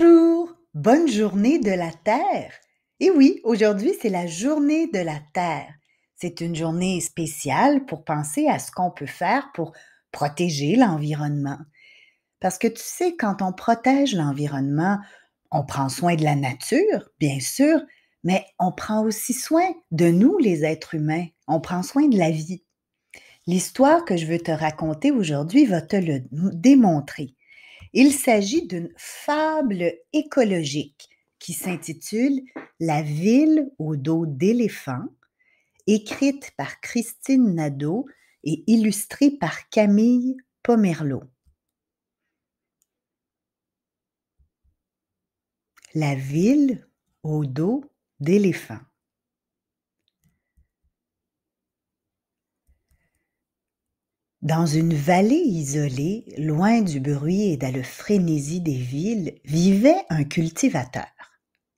Bonjour, bonne journée de la Terre. Et oui, aujourd'hui c'est la journée de la Terre. C'est une journée spéciale pour penser à ce qu'on peut faire pour protéger l'environnement. Parce que tu sais, quand on protège l'environnement, on prend soin de la nature, bien sûr, mais on prend aussi soin de nous, les êtres humains. On prend soin de la vie. L'histoire que je veux te raconter aujourd'hui va te le démontrer. Il s'agit d'une fable écologique qui s'intitule La ville au dos d'éléphant, écrite par Christine Nadeau et illustrée par Camille Pomerleau. La ville au dos d'éléphant. Dans une vallée isolée, loin du bruit et de la frénésie des villes, vivait un cultivateur.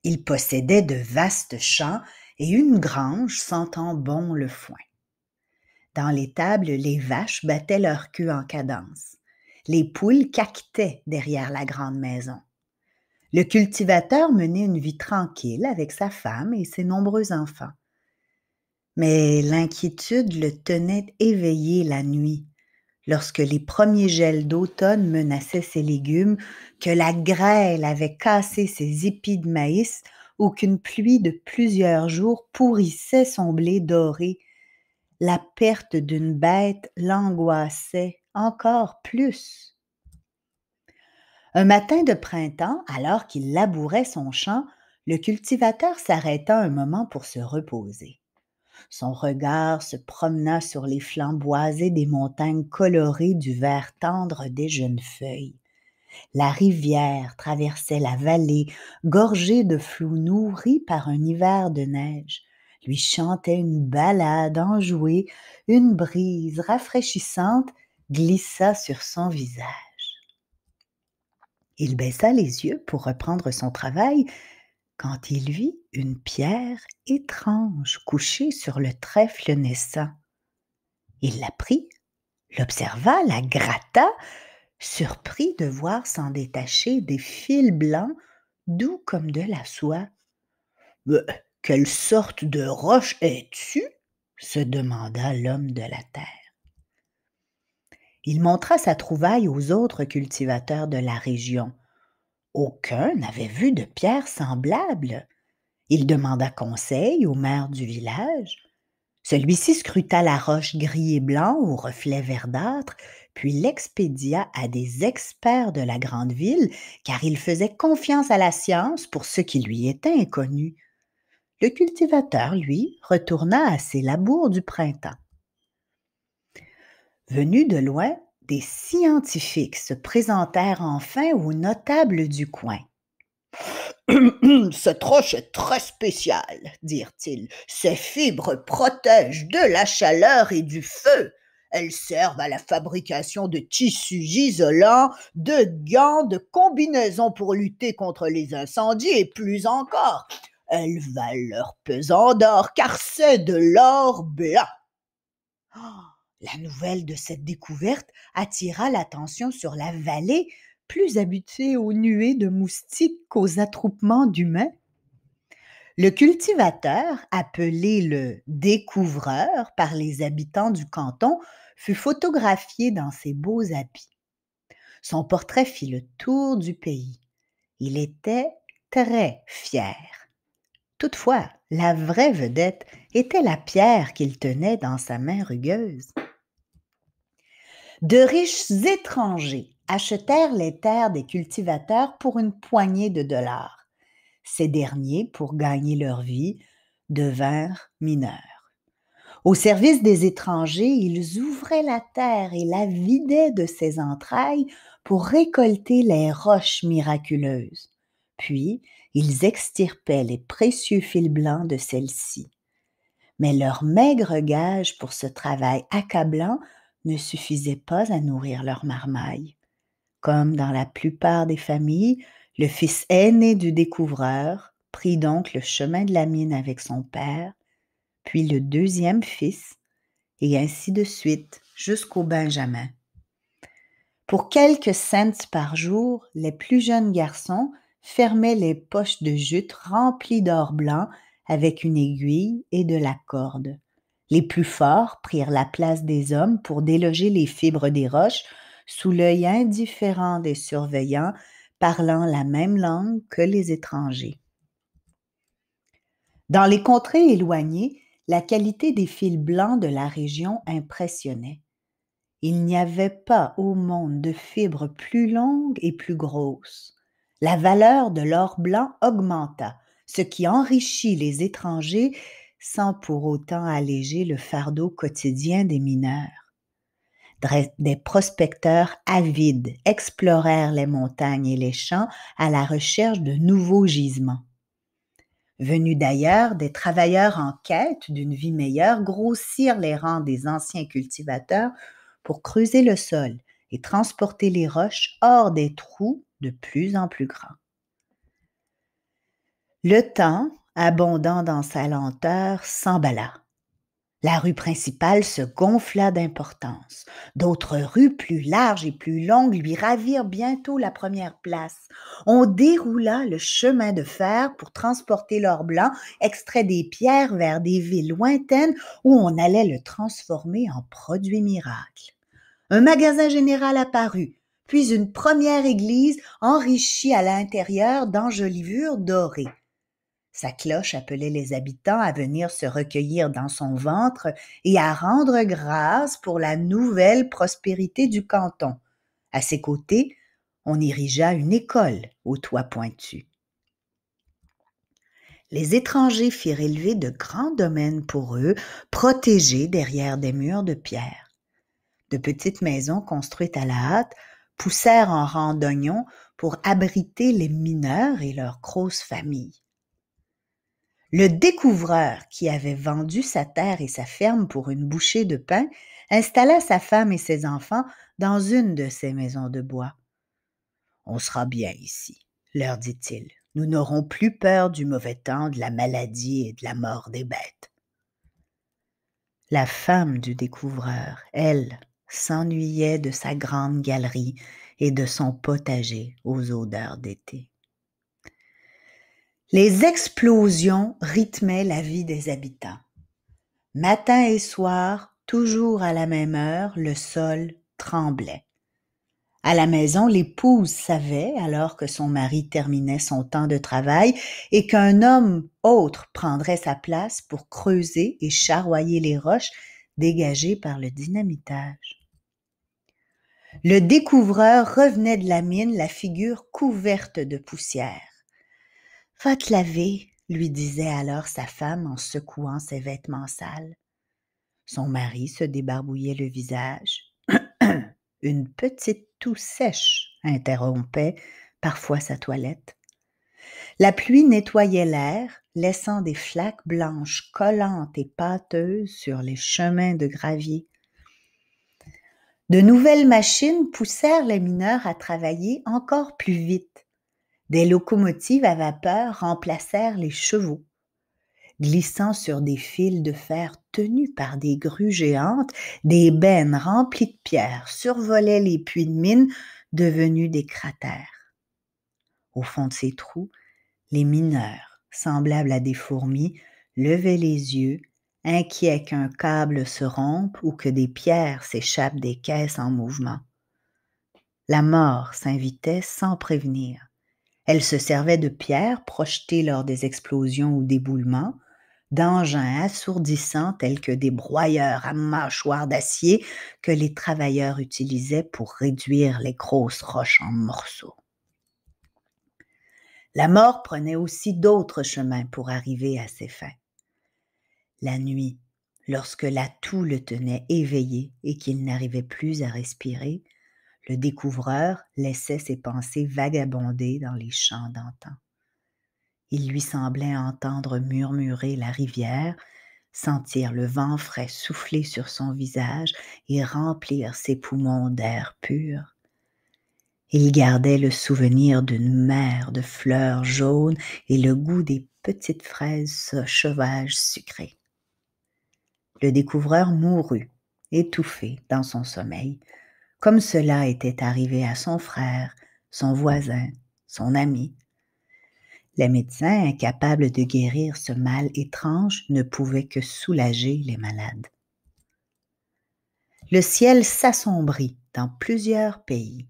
Il possédait de vastes champs et une grange sentant bon le foin. Dans l'étable, les vaches battaient leur queue en cadence. Les poules caquetaient derrière la grande maison. Le cultivateur menait une vie tranquille avec sa femme et ses nombreux enfants. Mais l'inquiétude le tenait éveillé la nuit lorsque les premiers gels d'automne menaçaient ses légumes, que la grêle avait cassé ses épis de maïs ou qu'une pluie de plusieurs jours pourrissait son blé doré. La perte d'une bête l'angoissait encore plus. Un matin de printemps, alors qu'il labourait son champ, le cultivateur s'arrêta un moment pour se reposer. Son regard se promena sur les flancs boisés des montagnes colorées du vert tendre des jeunes feuilles. La rivière traversait la vallée, gorgée de flots nourris par un hiver de neige lui chantait une ballade enjouée, une brise rafraîchissante glissa sur son visage. Il baissa les yeux pour reprendre son travail, quand il vit une pierre étrange couchée sur le trèfle naissant. Il la prit, l'observa, la gratta, surpris de voir s'en détacher des fils blancs doux comme de la soie. Euh, quelle sorte de roche es-tu se demanda l'homme de la terre. Il montra sa trouvaille aux autres cultivateurs de la région, aucun n'avait vu de pierre semblable. Il demanda conseil au maire du village. Celui-ci scruta la roche gris et blanc au reflets verdâtre, puis l'expédia à des experts de la grande ville, car il faisait confiance à la science pour ce qui lui était inconnu. Le cultivateur, lui, retourna à ses labours du printemps. Venu de loin, des scientifiques se présentèrent enfin aux notables du coin. Ce troche est très spécial, dirent-ils. Ses fibres protègent de la chaleur et du feu. Elles servent à la fabrication de tissus isolants, de gants, de combinaisons pour lutter contre les incendies et plus encore. Elles valent leur pesant d'or car c'est de l'or blanc. Oh! La nouvelle de cette découverte attira l'attention sur la vallée, plus habituée aux nuées de moustiques qu'aux attroupements d'humains. Le cultivateur, appelé le découvreur par les habitants du canton, fut photographié dans ses beaux habits. Son portrait fit le tour du pays. Il était très fier. Toutefois, la vraie vedette était la pierre qu'il tenait dans sa main rugueuse. De riches étrangers achetèrent les terres des cultivateurs pour une poignée de dollars. Ces derniers, pour gagner leur vie, devinrent mineurs. Au service des étrangers, ils ouvraient la terre et la vidaient de ses entrailles pour récolter les roches miraculeuses. Puis, ils extirpaient les précieux fils blancs de celles-ci. Mais leur maigre gage pour ce travail accablant ne suffisait pas à nourrir leur marmaille. Comme dans la plupart des familles, le fils aîné du découvreur prit donc le chemin de la mine avec son père, puis le deuxième fils, et ainsi de suite jusqu'au Benjamin. Pour quelques cents par jour, les plus jeunes garçons fermaient les poches de jute remplies d'or blanc avec une aiguille et de la corde. Les plus forts prirent la place des hommes pour déloger les fibres des roches sous l'œil indifférent des surveillants parlant la même langue que les étrangers. Dans les contrées éloignées, la qualité des fils blancs de la région impressionnait. Il n'y avait pas au monde de fibres plus longues et plus grosses. La valeur de l'or blanc augmenta, ce qui enrichit les étrangers sans pour autant alléger le fardeau quotidien des mineurs. Des prospecteurs avides explorèrent les montagnes et les champs à la recherche de nouveaux gisements. Venus d'ailleurs, des travailleurs en quête d'une vie meilleure grossirent les rangs des anciens cultivateurs pour creuser le sol et transporter les roches hors des trous de plus en plus grands. Le temps, abondant dans sa lenteur, s'emballa. La rue principale se gonfla d'importance. D'autres rues plus larges et plus longues lui ravirent bientôt la première place. On déroula le chemin de fer pour transporter l'or blanc extrait des pierres vers des villes lointaines où on allait le transformer en produit miracle. Un magasin général apparut, puis une première église enrichie à l'intérieur d'enjolivures dorées. Sa cloche appelait les habitants à venir se recueillir dans son ventre et à rendre grâce pour la nouvelle prospérité du canton. À ses côtés, on érigea une école au toit pointu. Les étrangers firent élever de grands domaines pour eux, protégés derrière des murs de pierre. De petites maisons construites à la hâte poussèrent en rang d'oignons pour abriter les mineurs et leurs grosses familles. Le découvreur, qui avait vendu sa terre et sa ferme pour une bouchée de pain, installa sa femme et ses enfants dans une de ses maisons de bois. On sera bien ici, leur dit-il. Nous n'aurons plus peur du mauvais temps, de la maladie et de la mort des bêtes. La femme du découvreur, elle, s'ennuyait de sa grande galerie et de son potager aux odeurs d'été. Les explosions rythmaient la vie des habitants. Matin et soir, toujours à la même heure, le sol tremblait. À la maison, l'épouse savait, alors que son mari terminait son temps de travail et qu'un homme autre prendrait sa place pour creuser et charroyer les roches dégagées par le dynamitage. Le découvreur revenait de la mine, la figure couverte de poussière. Va te laver, lui disait alors sa femme en secouant ses vêtements sales. Son mari se débarbouillait le visage. Une petite toux sèche interrompait parfois sa toilette. La pluie nettoyait l'air, laissant des flaques blanches collantes et pâteuses sur les chemins de gravier. De nouvelles machines poussèrent les mineurs à travailler encore plus vite. Des locomotives à vapeur remplacèrent les chevaux. Glissant sur des fils de fer tenus par des grues géantes, des bennes remplies de pierres survolaient les puits de mines devenus des cratères. Au fond de ces trous, les mineurs, semblables à des fourmis, levaient les yeux, inquiets qu'un câble se rompe ou que des pierres s'échappent des caisses en mouvement. La mort s'invitait sans prévenir. Elle se servait de pierres projetées lors des explosions ou d'éboulements, d'engins assourdissants tels que des broyeurs à mâchoires d'acier que les travailleurs utilisaient pour réduire les grosses roches en morceaux. La mort prenait aussi d'autres chemins pour arriver à ses fins. La nuit, lorsque la toux le tenait éveillé et qu'il n'arrivait plus à respirer, le découvreur laissait ses pensées vagabonder dans les champs d'antan. Il lui semblait entendre murmurer la rivière, sentir le vent frais souffler sur son visage et remplir ses poumons d'air pur. Il gardait le souvenir d'une mer de fleurs jaunes et le goût des petites fraises sauvages sucrées. Le découvreur mourut, étouffé dans son sommeil, comme cela était arrivé à son frère, son voisin, son ami. Les médecins, incapables de guérir ce mal étrange, ne pouvaient que soulager les malades. Le ciel s'assombrit dans plusieurs pays.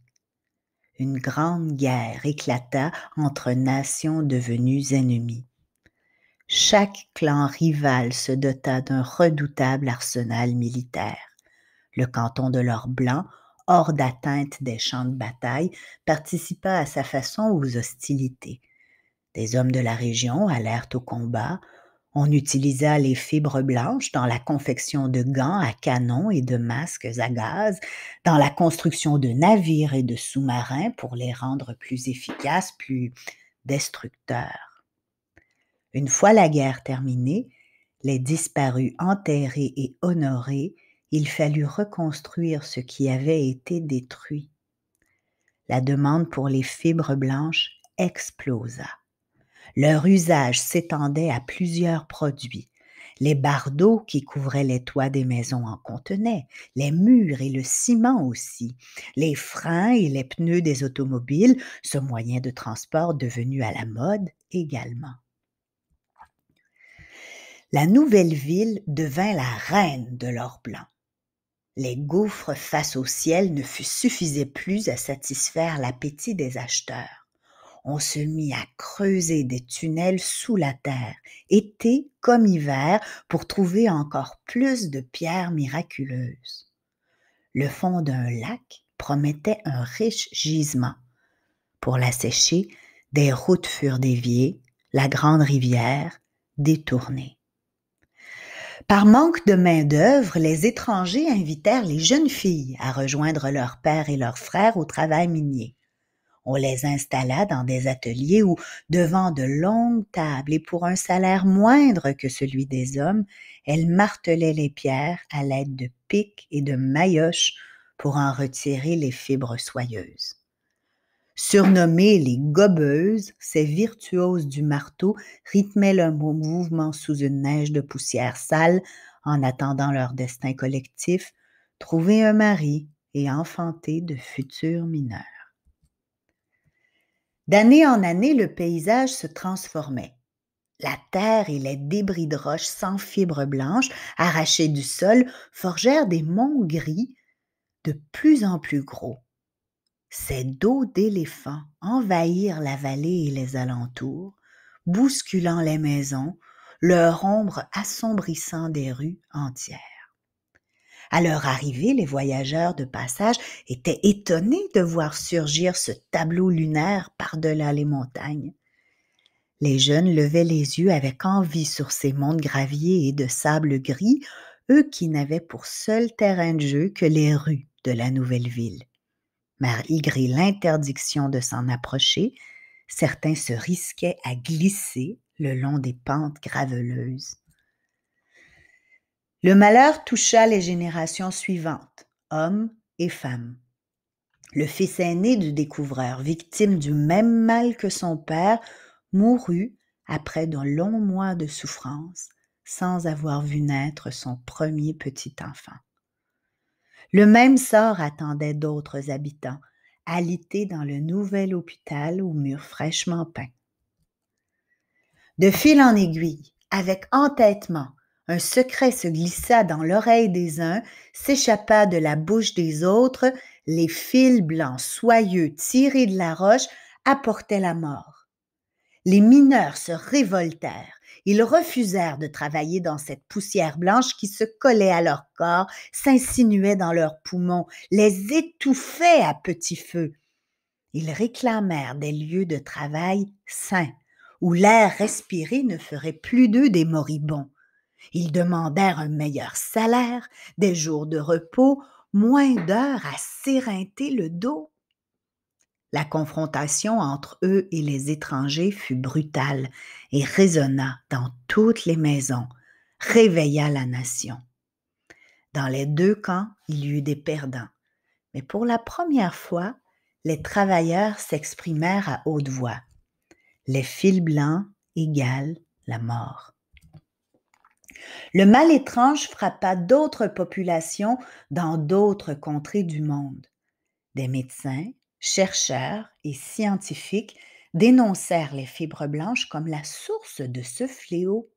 Une grande guerre éclata entre nations devenues ennemies. Chaque clan rival se dota d'un redoutable arsenal militaire. Le canton de l'or hors d'atteinte des champs de bataille, participa à sa façon aux hostilités. Des hommes de la région allèrent au combat, on utilisa les fibres blanches dans la confection de gants à canon et de masques à gaz, dans la construction de navires et de sous-marins pour les rendre plus efficaces, plus destructeurs. Une fois la guerre terminée, les disparus enterrés et honorés il fallut reconstruire ce qui avait été détruit. La demande pour les fibres blanches explosa. Leur usage s'étendait à plusieurs produits. Les bardeaux qui couvraient les toits des maisons en contenaient, les murs et le ciment aussi, les freins et les pneus des automobiles, ce moyen de transport devenu à la mode également. La nouvelle ville devint la reine de l'or blanc. Les gouffres face au ciel ne suffisaient plus à satisfaire l'appétit des acheteurs. On se mit à creuser des tunnels sous la terre, été comme hiver, pour trouver encore plus de pierres miraculeuses. Le fond d'un lac promettait un riche gisement. Pour la sécher, des routes furent déviées, la grande rivière détournée. Par manque de main-d'œuvre, les étrangers invitèrent les jeunes filles à rejoindre leurs pères et leurs frères au travail minier. On les installa dans des ateliers où, devant de longues tables et pour un salaire moindre que celui des hommes, elles martelaient les pierres à l'aide de pics et de mailloches pour en retirer les fibres soyeuses. Surnommées les gobeuses, ces virtuoses du marteau rythmaient leur mouvement sous une neige de poussière sale en attendant leur destin collectif, trouver un mari et enfanter de futurs mineurs. D'année en année, le paysage se transformait. La terre et les débris de roches sans fibres blanches, arrachés du sol, forgèrent des monts gris de plus en plus gros ces dos d'éléphants envahirent la vallée et les alentours, bousculant les maisons, leur ombre assombrissant des rues entières. À leur arrivée, les voyageurs de passage étaient étonnés de voir surgir ce tableau lunaire par-delà les montagnes. Les jeunes levaient les yeux avec envie sur ces monts de gravier et de sable gris, eux qui n'avaient pour seul terrain de jeu que les rues de la nouvelle ville. Mère l'interdiction de s'en approcher, certains se risquaient à glisser le long des pentes graveleuses. Le malheur toucha les générations suivantes, hommes et femmes. Le fils aîné du découvreur, victime du même mal que son père, mourut après de longs mois de souffrance, sans avoir vu naître son premier petit enfant. Le même sort attendait d'autres habitants, alités dans le nouvel hôpital aux murs fraîchement peints. De fil en aiguille, avec entêtement, un secret se glissa dans l'oreille des uns, s'échappa de la bouche des autres, les fils blancs soyeux tirés de la roche apportaient la mort. Les mineurs se révoltèrent, ils refusèrent de travailler dans cette poussière blanche qui se collait à leur corps, s'insinuait dans leurs poumons, les étouffait à petit feu. Ils réclamèrent des lieux de travail sains, où l'air respiré ne ferait plus d'eux des moribonds. Ils demandèrent un meilleur salaire, des jours de repos, moins d'heures à s'éreinter le dos. La confrontation entre eux et les étrangers fut brutale et résonna dans toutes les maisons, réveilla la nation. Dans les deux camps, il y eut des perdants, mais pour la première fois, les travailleurs s'exprimèrent à haute voix. Les fils blancs égalent la mort. Le mal étrange frappa d'autres populations dans d'autres contrées du monde. Des médecins, Chercheurs et scientifiques dénoncèrent les fibres blanches comme la source de ce fléau.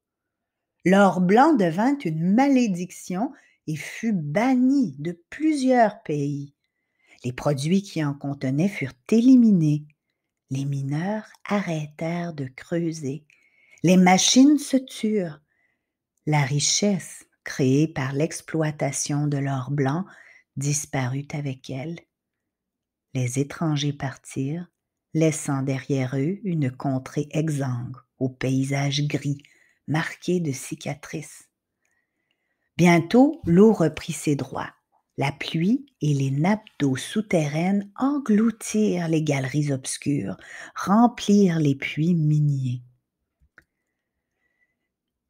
L'or blanc devint une malédiction et fut banni de plusieurs pays. Les produits qui en contenaient furent éliminés. Les mineurs arrêtèrent de creuser. Les machines se turent. La richesse créée par l'exploitation de l'or blanc disparut avec elle. Les étrangers partirent, laissant derrière eux une contrée exsangue au paysage gris, marqué de cicatrices. Bientôt, l'eau reprit ses droits. La pluie et les nappes d'eau souterraines engloutirent les galeries obscures, remplirent les puits miniers.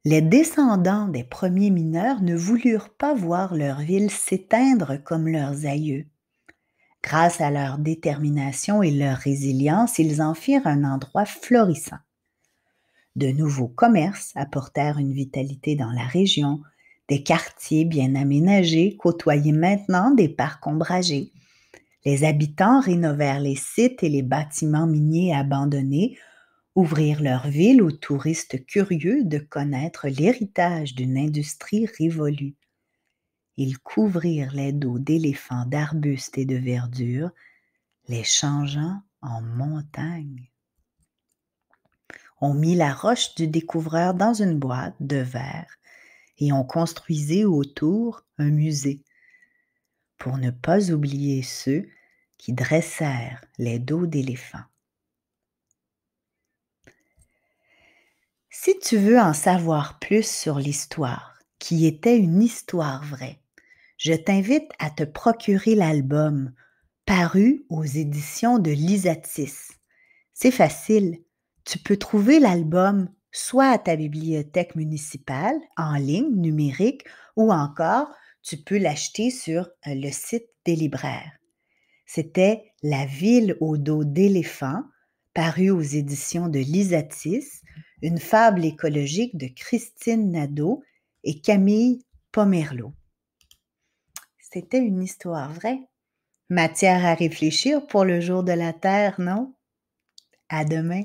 Les descendants des premiers mineurs ne voulurent pas voir leur ville s'éteindre comme leurs aïeux. Grâce à leur détermination et leur résilience, ils en firent un endroit florissant. De nouveaux commerces apportèrent une vitalité dans la région, des quartiers bien aménagés côtoyaient maintenant des parcs ombragés. Les habitants rénovèrent les sites et les bâtiments miniers abandonnés, ouvrirent leur ville aux touristes curieux de connaître l'héritage d'une industrie révolue. Ils couvrirent les dos d'éléphants, d'arbustes et de verdure, les changeant en montagnes. On mit la roche du découvreur dans une boîte de verre et on construisit autour un musée pour ne pas oublier ceux qui dressèrent les dos d'éléphants. Si tu veux en savoir plus sur l'histoire, qui était une histoire vraie, je t'invite à te procurer l'album paru aux éditions de Lisatis. C'est facile. Tu peux trouver l'album soit à ta bibliothèque municipale, en ligne, numérique, ou encore tu peux l'acheter sur euh, le site des libraires. C'était La ville au dos d'éléphant, paru aux éditions de Lisatis, une fable écologique de Christine Nadeau et Camille Pomerleau. C'était une histoire vraie. Matière à réfléchir pour le jour de la Terre, non? À demain.